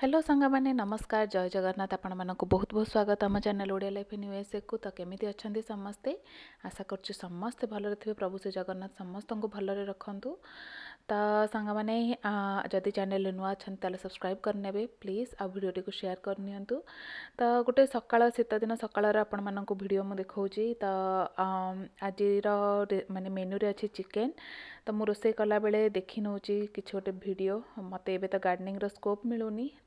Hello सांग मैंने नमस्कार जय जगन्नाथ आपण मानक बहुत बहुत स्वागत आम चेल ओडिया लाइफ न्यूएस को तो कमी अच्छा समस्ते आशा करते भलि थे प्रभु श्री जगन्नाथ समस्त को भल रखु तो सांग मैंने जदि चेल नुआ अच्छा सब्सक्राइब करने प्लीज आ भिडटी को सेयार करनी तो गोटे सका शीतदिन सकाल आपड मुझे देखा तो आज मानने मेन्यूरे अच्छे चिकेन तो मुझे रोसई कला बेले देखी नौ किसी गोटे भिड मत तो गार्डनिंग्र स्कोप मिलूनी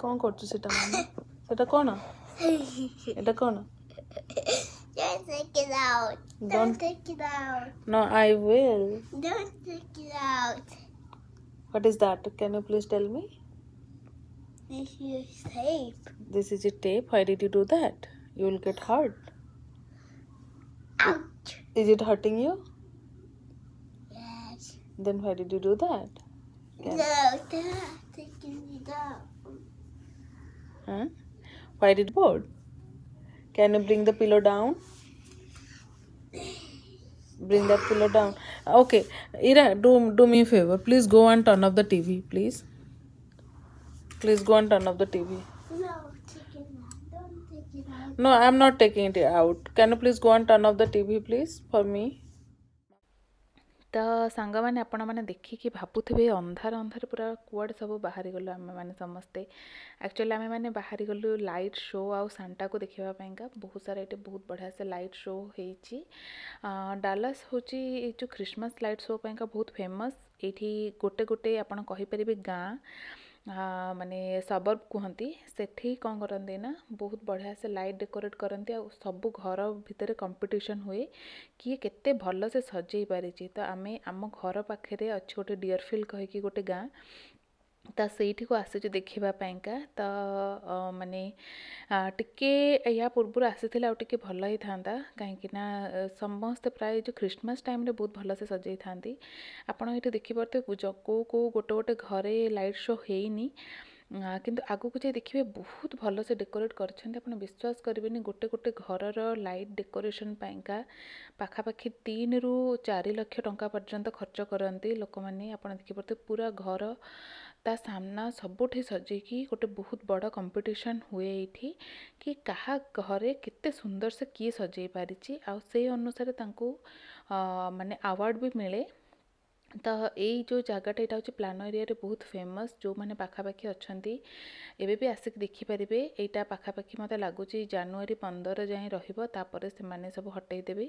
କ'ଣ କରୁଛୁ ସେଟା ମାମା ସେଟା କ'ଣ ଏଟା କ'ଣ Don't take it out. Don't, Don't take it out. No, I will. Don't take it out. What is that? Can you please tell me? This is tape. This is a tape. Why did you do that? You will get hurt. Ouch. Is it hurting you? Yes. Then why did you do that? Yes. No, don't take it out. Huh? Why did board? Can you bring the pillow down? Bring that pillow down. Okay, Ira, do, do me a favor. Please go and turn off the TV, please. Please go and turn off the TV. No, take Don't take it out. No, I'm not taking it out. Can you please go and turn off the TV, please, for me? ତ ସାଙ୍ଗମାନେ ଆପଣମାନେ ଦେଖିକି ଭାବୁଥିବେ ଅନ୍ଧାର ଅନ୍ଧାର ପୁରା କୁଆଡ଼େ ସବୁ ବାହାରିଗଲୁ ଆମେମାନେ ସମସ୍ତେ ଆକ୍ଚୁଆଲି ଆମେମାନେ ବାହାରିଗଲୁ ଲାଇଟ୍ ଶୋ ଆଉ ସାଣ୍ଟାକୁ ଦେଖିବା ପାଇଁକା ବହୁତ ସାରା ଏଠି ବହୁତ ବଢ଼ିଆ ସେ ଲାଇଟ୍ ଶୋ ହେଇଛି ଡାଲାସ୍ ହେଉଛି ଏଇ ଯେଉଁ ଖ୍ରୀଷ୍ଟମାସ୍ ଲାଇଟ୍ ଶୋ ପାଇଁକା ବହୁତ ଫେମସ୍ ଏଇଠି ଗୋଟେ ଗୋଟେ ଆପଣ କହିପାରିବେ ଗାଁ ମାନେ ସବର୍ବ କୁହନ୍ତି ସେଠି କ'ଣ କରନ୍ତି ନା ବହୁତ ବଢ଼ିଆ ସେ ଲାଇଟ୍ ଡେକୋରେଟ୍ କରନ୍ତି ଆଉ ସବୁ ଘର ଭିତରେ କମ୍ପିଟିସନ୍ ହୁଏ କିଏ କେତେ ଭଲ ସେ ସଜେଇ ପାରିଛି ତ ଆମେ ଆମ ଘର ପାଖରେ ଅଛି ଗୋଟେ ଡିଅରଫିଲ୍ କହିକି ଗୋଟେ ଗାଁ ତ ସେଇଠିକୁ ଆସିଛୁ ଦେଖିବା ପାଇଁକା ତ ମାନେ ଟିକେ ଏହା ପୂର୍ବରୁ ଆସିଥିଲେ ଆଉ ଟିକେ ଭଲ ହେଇଥାନ୍ତା କାହିଁକିନା ସମସ୍ତେ ପ୍ରାୟ ଯେଉଁ ଖ୍ରୀଷ୍ଟମାସ ଟାଇମ୍ରେ ବହୁତ ଭଲସେ ସଜେଇଥାନ୍ତି ଆପଣ ଏଠି ଦେଖିପାରୁଥିବେ କେଉଁ କେଉଁ ଗୋଟେ ଗୋଟେ ଘରେ ଲାଇଟ୍ ଶୋ ହେଇନି କିନ୍ତୁ ଆଗକୁ ଯାଇ ଦେଖିବେ ବହୁତ ଭଲସେ ଡେକୋରେଟ୍ କରିଛନ୍ତି ଆପଣ ବିଶ୍ୱାସ କରିବେନି ଗୋଟେ ଗୋଟେ ଘରର ଲାଇଟ୍ ଡେକୋରେସନ୍ ପାଇଁକା ପାଖାପାଖି ତିନିରୁ ଚାରି ଲକ୍ଷ ଟଙ୍କା ପର୍ଯ୍ୟନ୍ତ ଖର୍ଚ୍ଚ କରନ୍ତି ଲୋକମାନେ ଆପଣ ଦେଖିପାରୁଥିବେ ପୁରା ଘର ତା ସାମ୍ନା ସବୁଠି ସଜେଇକି ଗୋଟେ ବହୁତ ବଡ଼ କମ୍ପିଟିସନ୍ ହୁଏ ଏଇଠି କି କାହା ଘରେ କେତେ ସୁନ୍ଦର ସେ କିଏ ସଜେଇ ପାରିଛି ଆଉ ସେଇ ଅନୁସାରେ ତାଙ୍କୁ ମାନେ ଆୱାର୍ଡ଼ ବି ମିଳେ ତ ଏଇ ଯେଉଁ ଜାଗାଟା ଏଇଟା ହେଉଛି ପ୍ଲାନ ଏରିଆରେ ବହୁତ ଫେମସ୍ ଯେଉଁମାନେ ପାଖାପାଖି ଅଛନ୍ତି ଏବେ ବି ଆସିକି ଦେଖିପାରିବେ ଏଇଟା ପାଖାପାଖି ମୋତେ ଲାଗୁଛି ଜାନୁଆରୀ ପନ୍ଦର ଯାଏଁ ରହିବ ତାପରେ ସେମାନେ ସବୁ ହଟେଇ ଦେବେ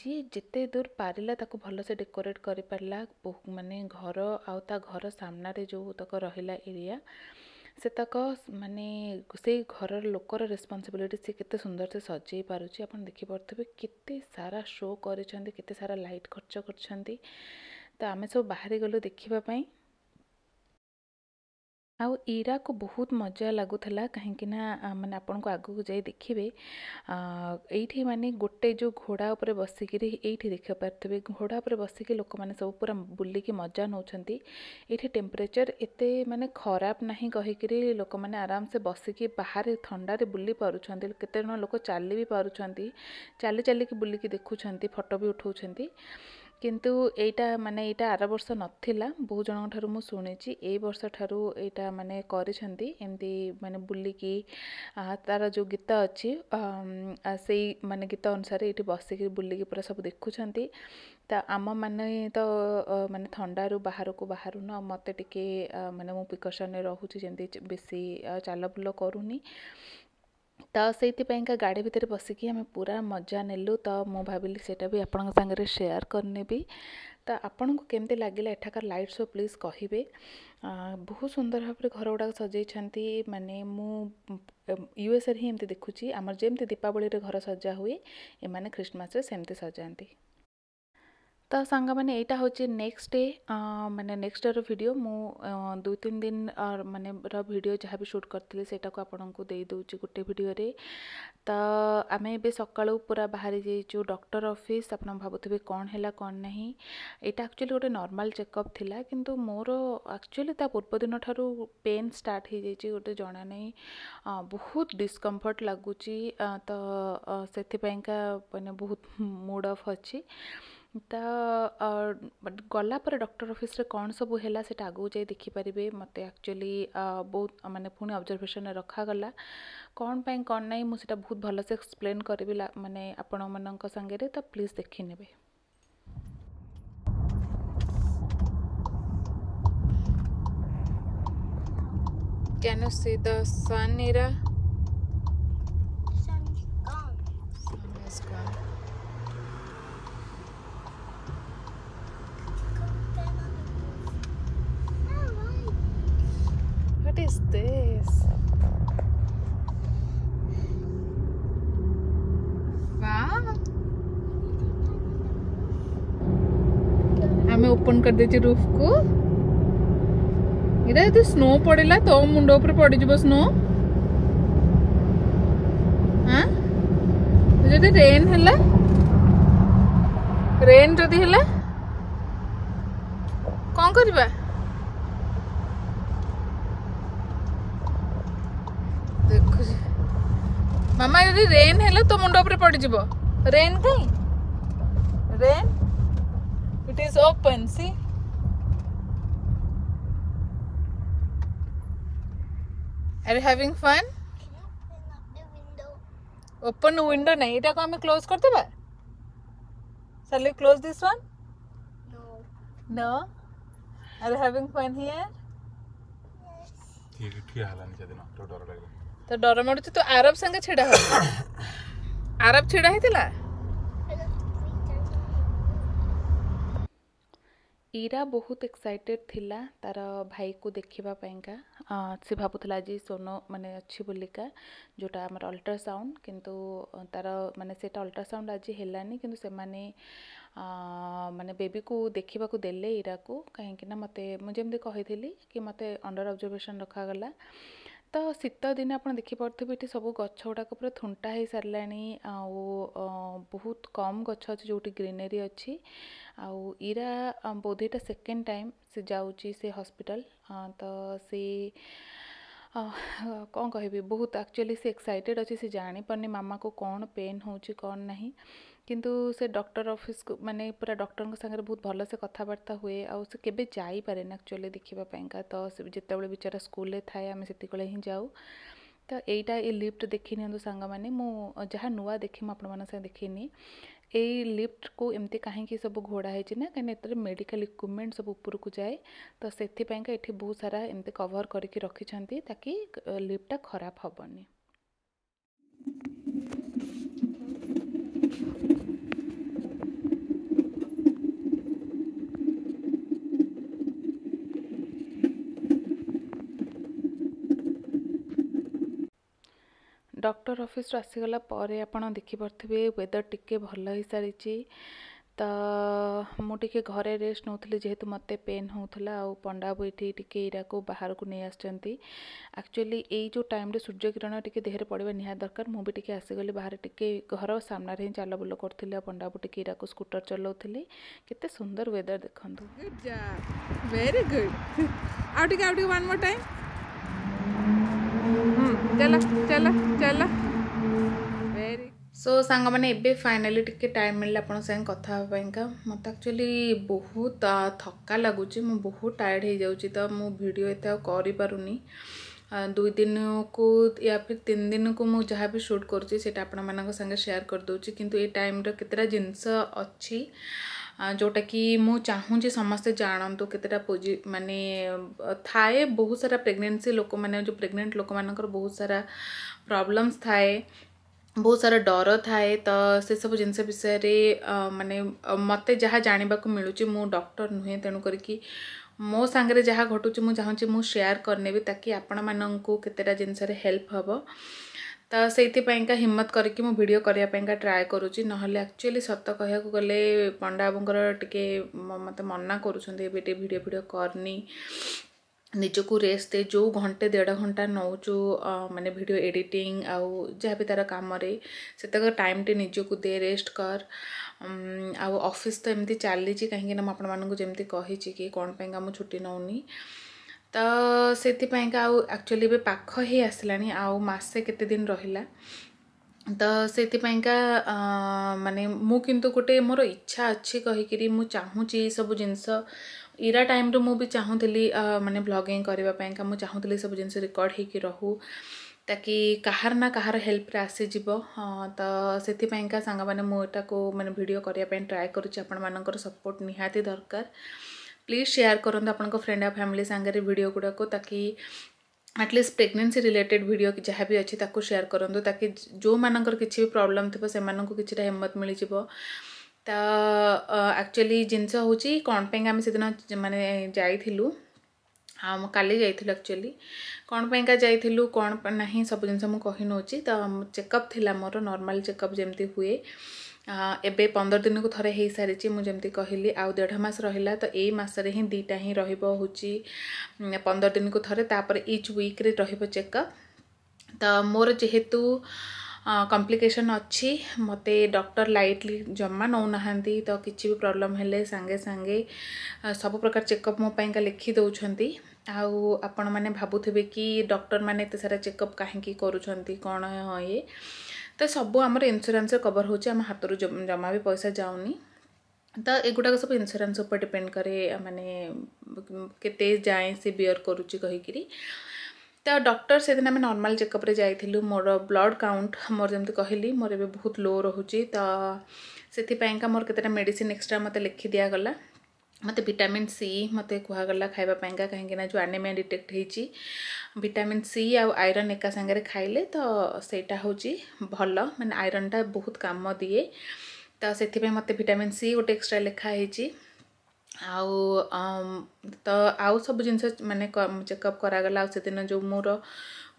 ଯିଏ ଯେତେ ଦୂର ପାରିଲା ତାକୁ ଭଲସେ ଡେକୋରେଟ୍ କରିପାରିଲା ବହୁ ମାନେ ଘର ଆଉ ତା ଘର ସାମ୍ନାରେ ଯେଉଁତକ ରହିଲା ଏରିଆ ସେତକ ମାନେ ସେଇ ଘରର ଲୋକର ରେସ୍ପନ୍ସିବିଲିଟି ସେ କେତେ ସୁନ୍ଦର ସେ ସଜେଇ ପାରୁଛି ଆପଣ ଦେଖିପାରୁଥିବେ କେତେ ସାରା ଶୋ କରିଛନ୍ତି କେତେ ସାରା ଲାଇଟ୍ ଖର୍ଚ୍ଚ କରିଛନ୍ତି ତ ଆମେ ସବୁ ବାହାରିଗଲୁ ଦେଖିବା ପାଇଁ ଆଉ ଇରାକୁ ବହୁତ ମଜା ଲାଗୁଥିଲା କାହିଁକିନା ମାନେ ଆପଣଙ୍କୁ ଆଗକୁ ଯାଇ ଦେଖିବେ ଏଇଠି ମାନେ ଗୋଟେ ଯେଉଁ ଘୋଡ଼ା ଉପରେ ବସିକିରି ଏଇଠି ଦେଖିପାରୁଥିବେ ଘୋଡ଼ା ଉପରେ ବସିକି ଲୋକମାନେ ସବୁ ପୁରା ବୁଲିକି ମଜା ନେଉଛନ୍ତି ଏଇଠି ଟେମ୍ପରେଚର୍ ଏତେ ମାନେ ଖରାପ ନାହିଁ କହିକିରି ଲୋକମାନେ ଆରାମସେ ବସିକି ବାହାରେ ଥଣ୍ଡାରେ ବୁଲି ପାରୁଛନ୍ତି କେତେ ଜଣ ଲୋକ ଚାଲି ବି ପାରୁଛନ୍ତି ଚାଲି ଚାଲିକି ବୁଲିକି ଦେଖୁଛନ୍ତି ଫଟୋ ବି ଉଠାଉଛନ୍ତି କିନ୍ତୁ ଏଇଟା ମାନେ ଏଇଟା ଆର ବର୍ଷ ନଥିଲା ବହୁ ଜଣଙ୍କ ଠାରୁ ମୁଁ ଶୁଣିଛି ଏଇ ବର୍ଷ ଠାରୁ ଏଇଟା ମାନେ କରିଛନ୍ତି ଏମିତି ମାନେ ବୁଲିକି ତାର ଯେଉଁ ଗୀତ ଅଛି ସେଇ ମାନେ ଗୀତ ଅନୁସାରେ ଏଇଠି ବସିକି ବୁଲିକି ପୁରା ସବୁ ଦେଖୁଛନ୍ତି ତା ଆମମାନେ ତ ମାନେ ଥଣ୍ଡାରୁ ବାହାରକୁ ବାହାରୁନୁ ଆଉ ମୋତେ ଟିକେ ମାନେ ମୁଁ ପ୍ରିକସନ୍ରେ ରହୁଛି ଯେମିତି ବେଶୀ ଚାଲବୁଲ କରୁନି ତ ସେଇଥିପାଇଁକା ଗାଡ଼ି ଭିତରେ ବସିକି ଆମେ ପୁରା ମଜା ନେଲୁ ତ ମୁଁ ଭାବିଲି ସେଇଟା ବି ଆପଣଙ୍କ ସାଙ୍ଗରେ ସେୟାର କରିନେବି ତ ଆପଣଙ୍କୁ କେମିତି ଲାଗିଲା ଏଠାକାର ଲାଇଟ୍ ଶୋ ପ୍ଲିଜ୍ କହିବେ ବହୁତ ସୁନ୍ଦର ଭାବରେ ଘର ଗୁଡ଼ାକ ସଜେଇଛନ୍ତି ମାନେ ମୁଁ ୟୁଏସ୍ଏରେ ହିଁ ଏମିତି ଦେଖୁଛି ଆମର ଯେମିତି ଦୀପାବଳିରେ ଘର ସଜା ହୁଏ ଏମାନେ ଖ୍ରୀଷ୍ଟମାସରେ ସେମିତି ସଜାନ୍ତି তা ସାଙ୍ଗମାନେ ଏଇଟା ହେଉଛି ନେକ୍ସଟ ଡେ ମାନେ ନେକ୍ସଟ ଡେର ଭିଡ଼ିଓ ମୁଁ ଦୁଇ ତିନି ଦିନ ମାନେ ର ଭିଡ଼ିଓ ଯାହା ବି ସୁଟ୍ କରିଥିଲି ସେଇଟାକୁ ଆପଣଙ୍କୁ ଦେଇଦେଉଛି ଗୋଟେ ଭିଡ଼ିଓରେ ତ ଆମେ ଏବେ ସକାଳୁ ପୁରା ବାହାରି ଯାଇଛୁ ଡକ୍ଟର ଅଫିସ୍ ଆପଣ ଭାବୁଥିବେ କ'ଣ ହେଲା କ'ଣ ନାହିଁ ଏଇଟା ଆକ୍ଚୁଆଲି ଗୋଟେ ନର୍ମାଲ୍ ଚେକଅପ୍ ଥିଲା କିନ୍ତୁ ମୋର ଆକ୍ଚୁଆଲି ତା ପୂର୍ବଦିନ ଠାରୁ ପେନ୍ ଷ୍ଟାର୍ଟ ହେଇଯାଇଛି ଗୋଟେ ଜଣା ନାହିଁ ବହୁତ ଡିସକମ୍ଫର୍ଟ ଲାଗୁଛି ତ ସେଥିପାଇଁକା ମାନେ ବହୁତ ମୁଡ଼୍ ଅଫ୍ ଅଛି तो गलापर डक्टर अफिस कौन सब है आगे जाए देखिपर मत एक्चुअली बहुत मानते पुणी अबजरभेसन रखाला कौन पर कौन नाई मुझे बहुत भलसे एक्सप्लेन कर मानने आपण मानते तो प्लीज देखने वे Can you see the is this? हमें ओपन कर दीजिए रूफ को इधर तो स्नो पड़ेला तो मुंडो पर पड़ी जबो स्नो हां यदि रेन है ला? रेन जदि हला कौन करबा ମାମା ଯଦି ରେନ୍ ହେଲା ତୋ ମୁଣ୍ଡ ଉପରେ ପଡ଼ିଯିବ ରେନ୍ କାହିଁ rain it is open see are having fun open window ନାହିଁ ଏଇଟାକୁ ଆମେ କ୍ଲୋଜ୍ କରିଦେବା ସାଲି close this one no are having fun here ଠିଆ ହେଲାନି ସେଦିନ ଡର ଲାଗିଲା ତ ଡର ମାଡ଼ୁଛି ତୁ ଆରବ ସାଙ୍ଗେ ଛିଡ଼ା ହଉ ଆରବ ଛିଡ଼ା ହେଇଥିଲା ଇରା ବହୁତ ଏକ୍ସାଇଟେଡ଼ ଥିଲା ତାର ଭାଇକୁ ଦେଖିବା ପାଇଁକା ସେ ଭାବୁଥିଲା ଆଜି ସୋନ ମାନେ ଅଛି ବୋଲିକା ଯେଉଁଟା ଆମର ଅଲ୍ଟ୍ରାସାଉଣ୍ଡ କିନ୍ତୁ ତାର ମାନେ ସେଇଟା ଅଲ୍ଟ୍ରାସାଉଣ୍ଡ ଆଜି ହେଲାନି କିନ୍ତୁ ସେମାନେ ମାନେ ବେବିକୁ ଦେଖିବାକୁ ଦେଲେ ଇରାକୁ କାହିଁକିନା ମୋତେ ମୁଁ ଯେମିତି କହିଥିଲି କି ମୋତେ ଅଣ୍ଡର ଅବଜର୍ଭେସନ୍ ରଖାଗଲା ତ ଶୀତ ଦିନେ ଆପଣ ଦେଖିପାରୁଥିବେ ଏଠି ସବୁ ଗଛ ଗୁଡ଼ାକ ପୁରା ଥୁଣ୍ଟା ହେଇସାରିଲାଣି ଆଉ ବହୁତ କମ୍ ଗଛ ଅଛି ଯେଉଁଠି ଗ୍ରିନେରୀ ଅଛି ଆଉ ଇରା ବୋଧେଟା ସେକେଣ୍ଡ ଟାଇମ୍ ସେ ଯାଉଛି ସେ ହସ୍ପିଟାଲ ତ ସେ हाँ, कौन कह बहुत एक्चुअली से एक्साइटेड अच्छे से जापरि मामा को कौन पेन हो कौन ना कि से डॉक्टर ऑफिस को मानने पूरा डॉक्टर को सागर बहुत भल से कथबार्ता हुए आबे जापे ना एक्चुअली देखापाई तो जिते बड़े बेचारा स्कूल थाए आम से ही जाऊ तो यहीटा लिफ्ट देखी नि सांग मैंने मुझे नुआ देखी मुझे देखे नहीं यही लिफ्ट को एमती कहीं सब घोड़ा है ना कहीं मेडिकल इक्विपमेंट सब उपरकू जाए तो से बहुत सारा एमती कभर करके रखिंट ताकि लिफ्टा खराब हेनी डक्टर अफिस आसीगला आप देखिपे वेदर टी भल हो सारी तो मुझे घरे रेस्ट नौ जेहेतु मत पेन हो पंडा बैठी टी इरा बाहर को नहीं आसचुअली जो टाइम सूर्य किरण टी देह पड़ा निहा दरकार मुझे टी आसगली बाहर टी घर सामने ही चाल बुला कर पंडा बाबू टी इरा स्कूटर चलाऊ के सुंदर वेदर देखा चला चला चला वेरी सो ସାଙ୍ଗମାନେ ଏବେ ଫାଇନାଲି ଟିକେ ଟାଇମ୍ ମିଳିଲା ଆପଣଙ୍କ ସାଙ୍ଗେ କଥା ହେବା ପାଇଁକା ମୋତେ ଆକ୍ଚୁଆଲି ବହୁତ ଥକା ଲାଗୁଛି ମୁଁ ବହୁତ ଟାୟାର୍ଡ଼ ହେଇଯାଉଛି ତ ମୁଁ ଭିଡ଼ିଓ ଏତେ ଆଉ କରିପାରୁନି ଦୁଇ ଦିନକୁ ୟା ଫିର୍ ତିନି ଦିନକୁ ମୁଁ ଯାହା ବି ସୁଟ୍ କରୁଛି ସେଇଟା ଆପଣମାନଙ୍କ ସାଙ୍ଗେ ସେୟାର କରିଦେଉଛି କିନ୍ତୁ ଏ ଟାଇମ୍ର କେତେଟା ଜିନିଷ ଅଛି ଯେଉଁଟାକି ମୁଁ ଚାହୁଁଛି ସମସ୍ତେ ଜାଣନ୍ତୁ କେତେଟା ପୋଜି ମାନେ ଥାଏ ବହୁତ ସାରା ପ୍ରେଗନେନ୍ସି ଲୋକମାନେ ଯେଉଁ ପ୍ରେଗନେଣ୍ଟ ଲୋକମାନଙ୍କର ବହୁତ ସାରା ପ୍ରୋବ୍ଲେମ୍ସ ଥାଏ ବହୁତ ସାରା ଡର ଥାଏ ତ ସେସବୁ ଜିନିଷ ବିଷୟରେ ମାନେ ମୋତେ ଯାହା ଜାଣିବାକୁ ମିଳୁଛି ମୁଁ ଡକ୍ଟର ନୁହେଁ ତେଣୁ କରିକି ମୋ ସାଙ୍ଗରେ ଯାହା ଘଟୁଛି ମୁଁ ଚାହୁଁଛି ମୁଁ ସେୟାର କରିନେବି ତାକି ଆପଣମାନଙ୍କୁ କେତେଟା ଜିନିଷରେ ହେଲ୍ପ ହେବ ତ ସେଇଥିପାଇଁକା ହିମ୍ମତ କରିକି ମୁଁ ଭିଡ଼ିଓ କରିବା ପାଇଁକା ଟ୍ରାଏ କରୁଛି ନହେଲେ ଆକ୍ଚୁଆଲି ସତ କହିବାକୁ ଗଲେ ପଣ୍ଡା ବାବୁଙ୍କର ଟିକେ ମୋତେ ମନା କରୁଛନ୍ତି ଏବେ ଟିକେ ଭିଡ଼ିଓ ଭିଡ଼ିଓ କରନି ନିଜକୁ ରେଷ୍ଟ ଦେ ଯେଉଁ ଘଣ୍ଟେ ଦେଢ଼ ଘଣ୍ଟା ନେଉଛୁ ମାନେ ଭିଡ଼ିଓ ଏଡ଼ିଟିଂ ଆଉ ଯାହା ବି ତା'ର କାମରେ ସେତକ ଟାଇମ୍ଟି ନିଜକୁ ଦେ ରେଷ୍ଟ କର ଆଉ ଅଫିସ୍ ତ ଏମିତି ଚାଲିଛି କାହିଁକିନା ମୁଁ ଆପଣମାନଙ୍କୁ ଯେମିତି କହିଛି କି କ'ଣ ପାଇଁକା ମୁଁ ଛୁଟି ନେଉନି ତ ସେଥିପାଇଁକା ଆଉ ଆକ୍ଚୁଆଲି ଏବେ ପାଖ ହେଇ ଆସିଲାଣି ଆଉ ମାସେ କେତେ ଦିନ ରହିଲା ତ ସେଥିପାଇଁକା ମାନେ ମୁଁ କିନ୍ତୁ ଗୋଟେ ମୋର ଇଚ୍ଛା ଅଛି କହିକିରି ମୁଁ ଚାହୁଁଛି ଏସବୁ ଜିନିଷ ଇରା ଟାଇମ୍ରୁ ମୁଁ ବି ଚାହୁଁଥିଲି ମାନେ ବ୍ଲଗିଂ କରିବା ପାଇଁକା ମୁଁ ଚାହୁଁଥିଲି ସବୁ ଜିନିଷ ରେକର୍ଡ଼ ହେଇକି ରହୁ ତାକି କାହାର ନା କାହାର ହେଲ୍ପରେ ଆସିଯିବ ତ ସେଥିପାଇଁକା ସାଙ୍ଗମାନେ ମୁଁ ଏଟାକୁ ମାନେ ଭିଡ଼ିଓ କରିବା ପାଇଁ ଟ୍ରାଏ କରୁଛି ଆପଣମାନଙ୍କର ସପୋର୍ଟ ନିହାତି ଦରକାର प्लीज सेयार करूँ आप फ्रेंड आ फैमिली सागर भिड गुड़ाक ताकि आटलिस्ट प्रेगनेंसी रिलेटेड भिड जहाँ भी अच्छे सेयार करूँ ताकि जो मान किसी भी प्रोब्लम थी से किसी हिम्मत मिल जा एक्चुअली जिनस हूँ कणपाई आम से दिन मैंने हाँ मुझे जाइलु एक्चुअली कणपाई का जाइलु कौन ना सब जिन मुझे कही नौ तो चेकअप थी मोर नर्माल चेकअप जमी हुए ଏବେ ପନ୍ଦର ଦିନକୁ ଥରେ ହେଇସାରିଛି ମୁଁ ଯେମିତି କହିଲି ଆଉ ଦେଢ଼ ମାସ ରହିଲା ତ ଏଇ ମାସରେ ହିଁ ଦୁଇଟା ହିଁ ରହିବ ହେଉଛି ପନ୍ଦର ଦିନକୁ ଥରେ ତାପରେ ଇଚ୍ ୱିକ୍ରେ ରହିବ ଚେକଅପ୍ ତ ମୋର ଯେହେତୁ କମ୍ପ୍ଲିକେସନ୍ ଅଛି ମୋତେ ଡକ୍ଟର ଲାଇଟଲି ଜମା ନେଉନାହାନ୍ତି ତ କିଛି ବି ପ୍ରୋବ୍ଲେମ୍ ହେଲେ ସାଙ୍ଗେ ସାଙ୍ଗେ ସବୁ ପ୍ରକାର ଚେକଅପ୍ ମୋ ପାଇଁକା ଲେଖି ଦେଉଛନ୍ତି ଆଉ ଆପଣମାନେ ଭାବୁଥିବେ କି ଡକ୍ଟରମାନେ ଏତେ ସାରା ଚେକଅପ୍ କାହିଁକି କରୁଛନ୍ତି କ'ଣ ଇଏ ତ ସବୁ ଆମର ଇନ୍ସୁରାନ୍ସରେ କଭର୍ ହେଉଛି ଆମ ହାତରୁ ଜମା ବି ପଇସା ଯାଉନି ତ ଏଗୁଡ଼ାକ ସବୁ ଇନ୍ସୁରାନ୍ସ ଉପରେ ଡିପେଣ୍ଡ କରେ ମାନେ କେତେ ଯାଏଁ ସେ ବିୟର୍ କରୁଛି କହିକିରି ତ ଡକ୍ଟର ସେଦିନ ଆମେ ନର୍ମାଲ୍ ଚେକଅପ୍ରେ ଯାଇଥିଲୁ ମୋର ବ୍ଲଡ଼ କାଉଣ୍ଟ ମୋର ଯେମିତି କହିଲି ମୋର ଏବେ ବହୁତ ଲୋ ରହୁଛି ତ ସେଥିପାଇଁକା ମୋର କେତେଟା ମେଡ଼ିସିନ୍ ଏକ୍ସଟ୍ରା ମୋତେ ଲେଖି ଦିଆଗଲା मत विटामिन सी मत कहगला खावापाइंगा कहीं जो आनेमिया डिटेक्ट होटामिन सी आउ आईरन एका सांगे खाइले तो सहीटा हूँ भल मैं आईरन टा बहुत काम दिए तो से मत विटामिन सी गोटे एक्सट्रा लिखाही आउ तो आउ सब जिन मैंने चेकअप करागला आदि जो मोर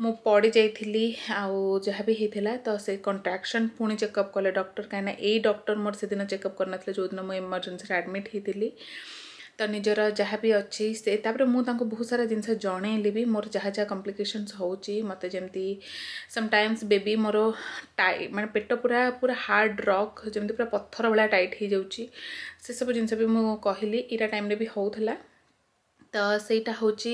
मु पड़ जाइली आउ जहाँ भी होता तो से कंट्राक्शन पुणी चेकअप कले डर कहीं डक्टर मोर से दिन चेकअप कर ना जो दिन मुझे इमरजेन्सी आडमिट होती तो निजर जहाँ भी अच्छी से तापर मुझे बहुत सारा जिनस जन भी मोर जहाँ जहाँ कम्प्लिकेसन्स होती समटाइम्स बेबी मोर टाइ मैं पेट पूरा पूरा हार्ड रक जमी पूरा पथर भाया टाइट हो जाऊँगी से सब जिन भी मुझे कहली इरा टाइम भी होता ତ ସେଇଟା ହେଉଛି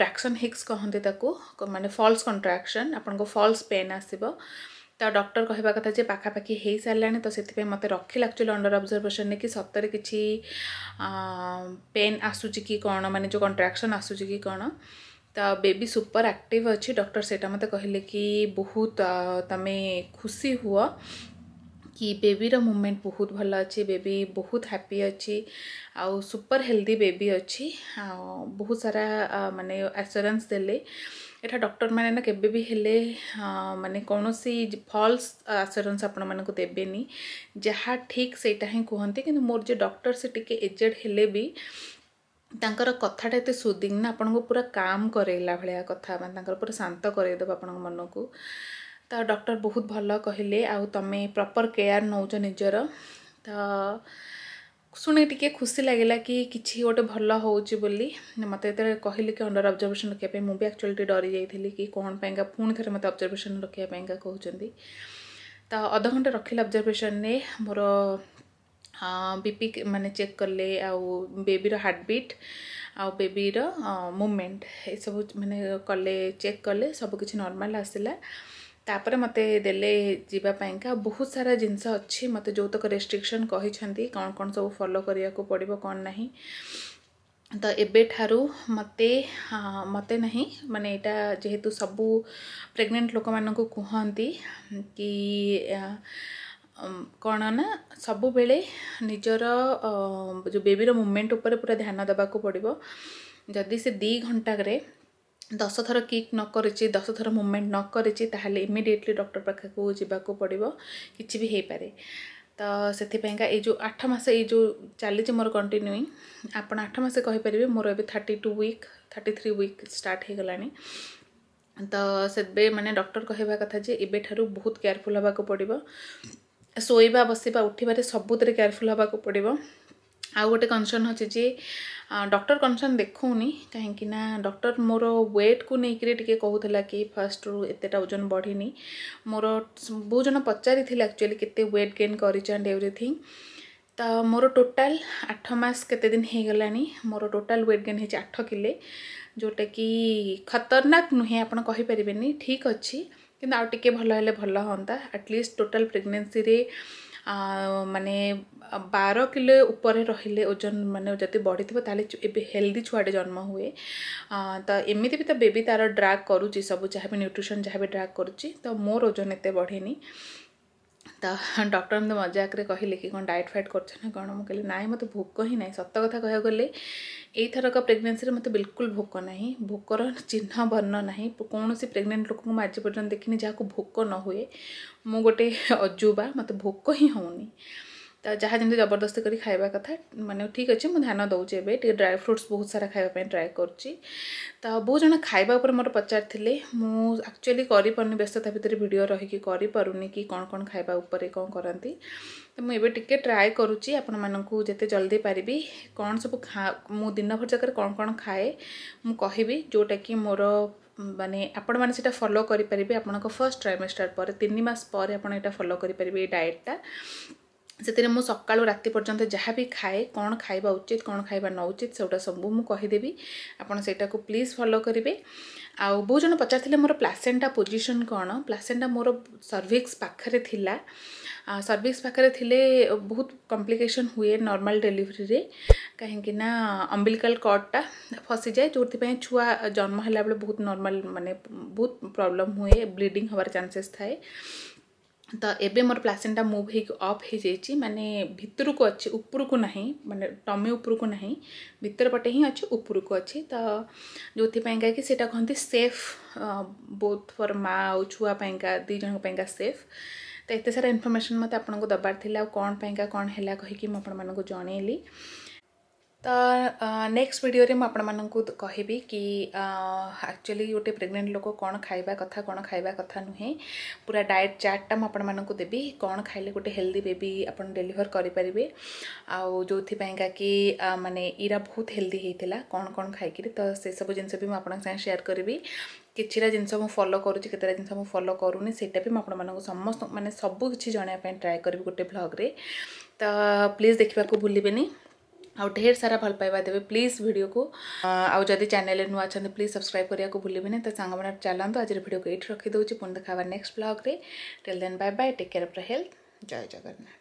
ବ୍ରାକ୍ସନ୍ ହିକ୍ସ କହନ୍ତି ତାକୁ ମାନେ ଫଲ୍ସ କଣ୍ଟ୍ରାକ୍ସନ୍ ଆପଣଙ୍କୁ ଫଲ୍ସ ପେନ୍ ଆସିବ ତ ଡକ୍ଟର କହିବା କଥା ଯେ ପାଖାପାଖି ହେଇସାରିଲାଣି ତ ସେଥିପାଇଁ ମୋତେ ରଖିଲା ଆକ୍ଚୁଆଲି ଅଣ୍ଡର ଅବଜର୍ଭେସନ୍ରେ କି ସତରେ କିଛି ପେନ୍ ଆସୁଛି କି କ'ଣ ମାନେ ଯେଉଁ କଣ୍ଟ୍ରାକ୍ସନ୍ ଆସୁଛି କି କ'ଣ ତ ବେବି ସୁପର ଆକ୍ଟିଭ୍ ଅଛି ଡକ୍ଟର ସେଇଟା ମୋତେ କହିଲେ କି ବହୁତ ତୁମେ ଖୁସି ହୁଅ କି ବେବିର ମୁଭମେଣ୍ଟ ବହୁତ ଭଲ ଅଛି ବେବି ବହୁତ ହ୍ୟାପି ଅଛି ଆଉ ସୁପର ହେଲ୍ଦି ବେବି ଅଛି ଆଉ ବହୁତ ସାରା ମାନେ ଆସ୍ୟୁରାନ୍ସ ଦେଲେ ଏଠା ଡକ୍ଟରମାନେ ନା କେବେ ବି ହେଲେ ମାନେ କୌଣସି ଫଲ୍ସ ଆସ୍ୟୁରାନ୍ସ ଆପଣମାନଙ୍କୁ ଦେବେନି ଯାହା ଠିକ୍ ସେଇଟା ହିଁ କୁହନ୍ତି କିନ୍ତୁ ମୋର ଯେ ଡକ୍ଟର ସେ ଟିକେ ଏଜେଡ଼ ହେଲେ ବି ତାଙ୍କର କଥାଟା ଏତେ ସୁଦିଂ ନା ଆପଣଙ୍କୁ ପୁରା କାମ୍ କରେଇଲା ଭଳିଆ କଥା ମାନେ ତାଙ୍କର ପୁରା ଶାନ୍ତ କରେଇଦେବ ଆପଣଙ୍କ ମନକୁ तो डॉक्टर बहुत भल कहे आमे प्रॉपर केयर नौ निजर तो शुणी टी खुशी लगे कि किसी गोटे भल हो बोली मत कहली कि अंडर अब्जरभेसन रखा मुझे आकचुअली डरी जाइए कि कौन पाई का पुणी थे मतलब अब्जरभेसन रखापी का कहते तो अध घंटे रखिले में मोर बीपी मैंने चेक कले आेबी हार्टबीट आउ बेबीर मुमेंट ये सब मैंने कले चेक कले सबकि नर्माल आसला ତାପରେ ମୋତେ ଦେଲେ ଯିବା ପାଇଁକା ବହୁତ ସାରା ଜିନିଷ ଅଛି ମୋତେ ଯୌତୁକ ରେଷ୍ଟ୍ରିକ୍ସନ୍ କହିଛନ୍ତି କ'ଣ କ'ଣ ସବୁ ଫଲୋ କରିବାକୁ ପଡ଼ିବ କ'ଣ ନାହିଁ ତ ଏବେଠାରୁ ମୋତେ ମୋତେ ନାହିଁ ମାନେ ଏଇଟା ଯେହେତୁ ସବୁ ପ୍ରେଗନେଣ୍ଟ ଲୋକମାନଙ୍କୁ କୁହନ୍ତି କି କ'ଣ ନା ସବୁବେଳେ ନିଜର ଯେଉଁ ବେବିର ମୁଭମେଣ୍ଟ ଉପରେ ପୁରା ଧ୍ୟାନ ଦେବାକୁ ପଡ଼ିବ ଯଦି ସେ ଦୁଇ ଘଣ୍ଟାରେ ଦଶ ଥର କିକ୍ ନ କରିଛି ଦଶ ଥର ମୁଭମେଣ୍ଟ ନ କରିଛି ତାହେଲେ ଇମିଡ଼ିଏଟଲି ଡକ୍ଟର ପାଖକୁ ଯିବାକୁ ପଡ଼ିବ କିଛି ବି ହେଇପାରେ ତ ସେଥିପାଇଁକା ଏଇ ଯେଉଁ ଆଠ ମାସ ଏଇ ଯେଉଁ ଚାଲିଛି ମୋର କଣ୍ଟିନ୍ୟୁଇଂ ଆପଣ ଆଠ ମାସ କହିପାରିବେ ମୋର ଏବେ thirty two week thirty three week start ହେଇଗଲାଣି ତ ସେବେ ମାନେ ଡକ୍ଟର କହିବା କଥା ଯେ ଏବେଠାରୁ ବହୁତ କେୟାରଫୁଲ୍ ହେବାକୁ ପଡ଼ିବ ଶୋଇବା ବସିବା ଉଠିବାରେ ସବୁଥିରେ କେୟାରଫୁଲ୍ ହେବାକୁ ପଡ଼ିବ ଆଉ ଗୋଟେ କନସର୍ନ ଅଛି ଯେ ଡକ୍ଟର କନସର୍ନ ଦେଖାଉନି କାହିଁକିନା ଡକ୍ଟର ମୋର ୱେଟ୍କୁ ନେଇକିରି ଟିକେ କହୁଥିଲା କି ଫାର୍ଷ୍ଟରୁ ଏତେଟା ଓଜନ ବଢ଼ିନି ମୋର ବହୁତ ଜଣ ପଚାରିଥିଲେ ଆକ୍ଚୁଆଲି କେତେ ୱେଟ୍ ଗେନ୍ କରିଛ ଆଣ୍ଡ ଏଭ୍ରିଥିଙ୍ଗ ତ ମୋର ଟୋଟାଲ୍ ଆଠ ମାସ କେତେ ଦିନ ହେଇଗଲାଣି ମୋର ଟୋଟାଲ୍ ୱେଟ୍ ଗେନ୍ ହେଇଛି ଆଠ କିଲେ ଯେଉଁଟାକି ଖତରନାକ ନୁହେଁ ଆପଣ କହିପାରିବେନି ଠିକ୍ ଅଛି କିନ୍ତୁ ଆଉ ଟିକେ ଭଲ ହେଲେ ଭଲ ହୁଅନ୍ତା ଆଟଲିଷ୍ଟ ଟୋଟାଲ୍ ପ୍ରେଗନେନ୍ସିରେ मानने बार किलो ऊपर रे ओजन मान जो बढ़ी थी तेल हेल्दी छुआटे जन्म हुए तो एमती भी बेबी तार ड्राग करुच्ची सब जहाँ भी न्यूट्रिशन जहाँ भी ड्राग करुच्ची तो मोर ओजन एत बढ़ेनी ତ ଡକ୍ଟର ମୋତେ ମଜାକରେ କହିଲେ କି କ'ଣ ଡାଏଟ୍ ଫାଏଟ୍ କରୁଛ ନା କ'ଣ ମୁଁ କହିଲି ନାହିଁ ମୋତେ ଭୋକ ହିଁ ନାହିଁ ସତ କଥା କହିବାକୁ ଗଲେ ଏଇଥରକ ପ୍ରେଗନେନ୍ସିରେ ମୋତେ ବିଲକୁଲ ଭୋକ ନାହିଁ ଭୋକର ଚିହ୍ନ ବର୍ଣ୍ଣ ନାହିଁ କୌଣସି ପ୍ରେଗନେଣ୍ଟ ଲୋକଙ୍କୁ ମୁଁ ଆଜି ପର୍ଯ୍ୟନ୍ତ ଦେଖିନି ଯାହାକୁ ଭୋକ ନ ହୁଏ ମୁଁ ଗୋଟେ ଅଜୁବା ମୋତେ ଭୋକ ହିଁ ହେଉନି ଯାହା ଯେମିତି ଜବରଦସ୍ତି କରି ଖାଇବା କଥା ମାନେ ଠିକ୍ ଅଛି ମୁଁ ଧ୍ୟାନ ଦେଉଛି ଏବେ ଟିକେ ଡ୍ରାଏ ଫ୍ରୁଟ୍ସ ବହୁତ ସାରା ଖାଇବା ପାଇଁ ଟ୍ରାଏ କରୁଛି ତ ବହୁତ ଜଣ ଖାଇବା ଉପରେ ମୋର ପଚାରିଥିଲେ ମୁଁ ଆକ୍ଚୁଆଲି କରିପାରୁନି ବ୍ୟସ୍ତତା ଭିତରେ ଭିଡ଼ିଓ ରହିକି କରିପାରୁନି କି କ'ଣ କ'ଣ ଖାଇବା ଉପରେ କ'ଣ କରନ୍ତି ତ ମୁଁ ଏବେ ଟିକେ ଟ୍ରାଏ କରୁଛି ଆପଣମାନଙ୍କୁ ଯେତେ ଜଲ୍ଦି ପାରିବି କ'ଣ ସବୁ ଖା ମୁଁ ଦିନଭର ଜାଗାରେ କ'ଣ କ'ଣ ଖାଏ ମୁଁ କହିବି ଯେଉଁଟାକି ମୋର ମାନେ ଆପଣମାନେ ସେଇଟା ଫଲୋ କରିପାରିବେ ଆପଣଙ୍କ ଫର୍ଷ୍ଟ ଟ୍ରାଇମେଷ୍ଟର ପରେ ତିନି ମାସ ପରେ ଆପଣ ଏଇଟା ଫଲୋ କରିପାରିବେ ଏଇ ଡାଏଟ୍ଟା ସେଥିରେ ମୁଁ ସକାଳୁ ରାତି ପର୍ଯ୍ୟନ୍ତ ଯାହା ବି ଖାଏ କ'ଣ ଖାଇବା ଉଚିତ କ'ଣ ଖାଇବା ନ ଉଚିତ ସେଗୁଡ଼ା ସବୁ ମୁଁ କହିଦେବି ଆପଣ ସେଇଟାକୁ ପ୍ଲିଜ୍ ଫଲୋ କରିବେ ଆଉ ବହୁତ ଜଣ ପଚାରିଥିଲେ ମୋର ପ୍ଲାସେଣ୍ଟା ପୋଜିସନ୍ କ'ଣ ପ୍ଲାସେଣ୍ଟା ମୋର ସର୍ଭିକ୍ସ ପାଖରେ ଥିଲା ସର୍ଭିକ୍ସ ପାଖରେ ଥିଲେ ବହୁତ କମ୍ପ୍ଲିକେସନ୍ ହୁଏ ନର୍ମାଲ୍ ଡେଲିଭରିରେ କାହିଁକିନା ଅମ୍ବିଲିକାଲ୍ କଟ୍ଟା ଫସିଯାଏ ଯେଉଁଥିପାଇଁ ଛୁଆ ଜନ୍ମ ହେଲାବେଳେ ବହୁତ ନର୍ମାଲ୍ ମାନେ ବହୁତ ପ୍ରୋବ୍ଲେମ୍ ହୁଏ ବ୍ଲିଡ଼ିଙ୍ଗ ହେବାର ଚାନ୍ସେସ୍ ଥାଏ तो ये मोर प्लासेंटा मूव होफ्ई माने भितर को अच्छे उपर को ना मैंने टमी उपरकू ना भरपटे ही अच्छे उपरक अच्छे तो जो कि कहते सेफ बोथ फर माँ और आ छुआपाईका दीजा सेफ तो ये सारा इनफर्मेसन मत आपको दबार कौन पाई कौन है कहीकि मुझे जनइली तो नेक्स्ट वीडियो रे भिडे मुझे कहबी कि एक्चुअली गोटे प्रेग्नेंट लोक कौन खाइबा कथा कौन खाइबा कथा नुहे पूरा डाएट चार्टा मुझे देवी कौन खाइले गोटे हेल्दी बेबी आप डेलीवर करेंगे आउ का कि मानने इरा बहुत हेल्दी होता कौन कौन खाइक तो से सब जिन भी मुझे सेयार करी जिन जिनस फलो करुँ के जिन फलो करूनी समस्त मानते सबकि जानापी ट्राए करी गोटे ब्लग्रे तो प्लीज देखा भूल आउ ढेर सारा भल पाइबा देवे प्लीज भिड को आदि चेल नुआ अच्छा प्लीज सब्सक्राइब करने को भूल तो सांग मैंने चलां तो आज भिड को ये रखीदे पुणी देखा नेक्स्ट ब्लग्रे till then bye bye take care of health जय जगन्नाथ